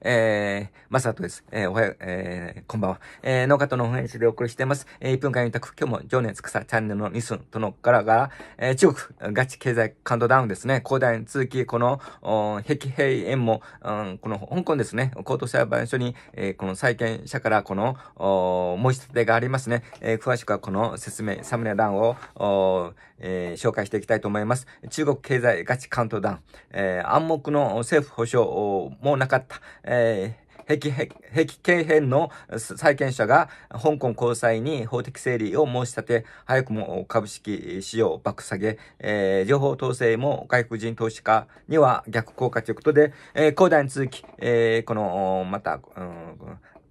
えー、マサトです。えー、おはよう、えー、こんばんは。えー、農家とのお話でお送りしています。えー、1分間委託、今日も情熱草チャンネルのニスンとのからが、えー、中国、ガチ経済カウントダウンですね。広大に続き、この、お壁平円も、うん、この香港ですね。高等裁判所に、えー、この債権者からこの、お申し立てがありますね。えー、詳しくはこの説明、サムネ欄を、おえー、紹介していきたいと思います。中国経済ガチカウントダウン。えー、暗黙の政府保障もなかった。えー、壁、壁経編の債権者が香港高裁に法的整理を申し立て、早くも株式市場爆下げ、えー、情報統制も外国人投資家には逆効果ということで、えー、高台に続き、えー、この、また、うん、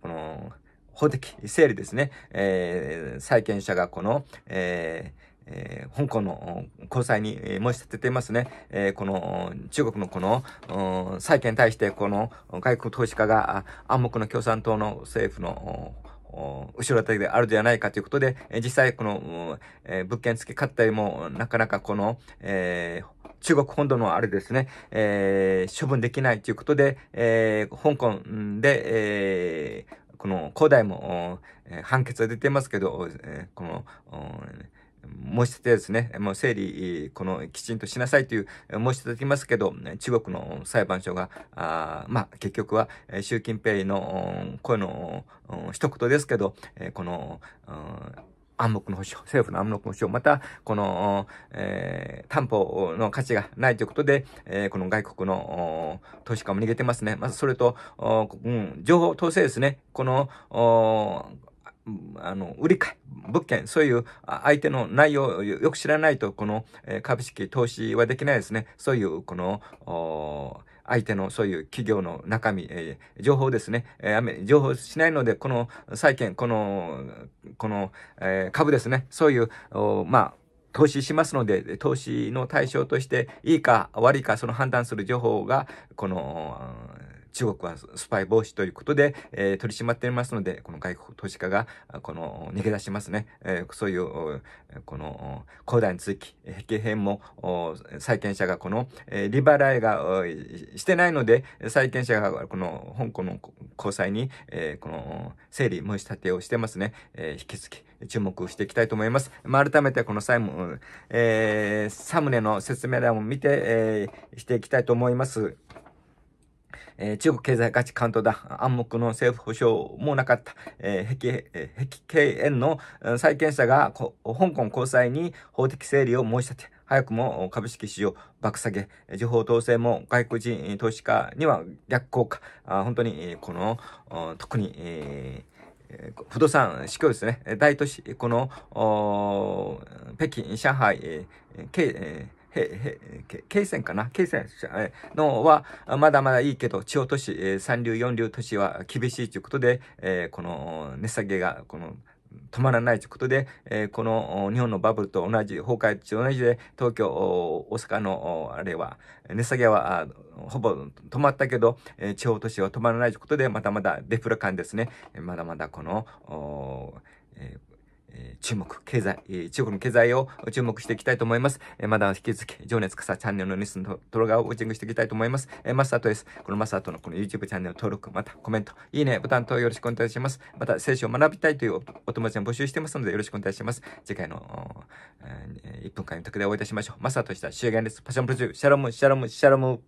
この、法的整理ですね、えー、債権者がこの、えーえー、香港の交際に申し立てていますね。えー、この中国のこの債権に対してこの外国投資家が暗黙の共産党の政府の後ろ盾であるではないかということで、実際この、えー、物件付き買ったりもなかなかこの、えー、中国本土のあれですね、えー、処分できないということで、え香港で、えこの恒大も判決が出てますけど、えこの、申し立てですね、もう整理、このきちんとしなさいという申し立てきますけど、中国の裁判所が、あまあ結局は習近平の声の一言ですけど、この、暗黙の保障、政府の暗黙の保障、また、この、えー、担保の価値がないということで、えー、この外国の投資家も逃げてますね。まずそれと、うん、情報統制ですね。この、あの、売り買い、物件、そういう相手の内容をよく知らないと、この、え株式投資はできないですね。そういう、この、相手のそういう企業の中身、えー、情報ですね、えー、情報しないので、この債券、この、この、えー、株ですね、そういう、まあ、投資しますので、投資の対象としていいか悪いかその判断する情報が、この中国はスパイ防止ということで、えー、取り締まっていますので、この外国投資家が、この、逃げ出しますね。えー、そういう、この、恒大につき、壁変も、債権者がこの、え利払いがしてないので、債権者がこの、香港の交際に、えこの、整理申し立てをしてますね。え引き続き、注目していきたいと思います。まあ、改めてこの債務、えー、サムネの説明欄を見て、えー、していきたいと思います。えー、中国経済価値関東だ、暗黙の政府保障もなかった、えー、壁、壁経の債権者が香港高裁に法的整理を申し立て、早くも株式市場爆下げ、地方統制も外国人投資家には逆効果、あ本当にこの、特に、えー不動産市況ですね。大都市、この、北京、上海、えー、へ、へ、け、線かな経線のは、まだまだいいけど、地方都市、えー、三流、四流都市は厳しいということで、えー、この値下げが、この、止まらないということで、えー、この日本のバブルと同じ、崩壊と同じで、東京、大阪の、あれは、値下げは、ほぼ止まったけど、えー、地方都市は止まらないということで、まだまだデフラ感ですね。まだまだこの、えー注目、経済、中国の経済を注目していきたいと思います。まだ引き続き、情熱傘チャンネルのニュースの動画をウォッチングしていきたいと思います。マスタートです。このマスタートのこの YouTube チャンネル登録、またコメント、いいねボタンとよろしくお願いします。また、聖書を学びたいというお友達も募集してますのでよろしくお願いします。次回の、1分間の特でお会いいたしましょう。マスタートでした。終言です。パションプロジュー、シャロム、シャロム、シャロム。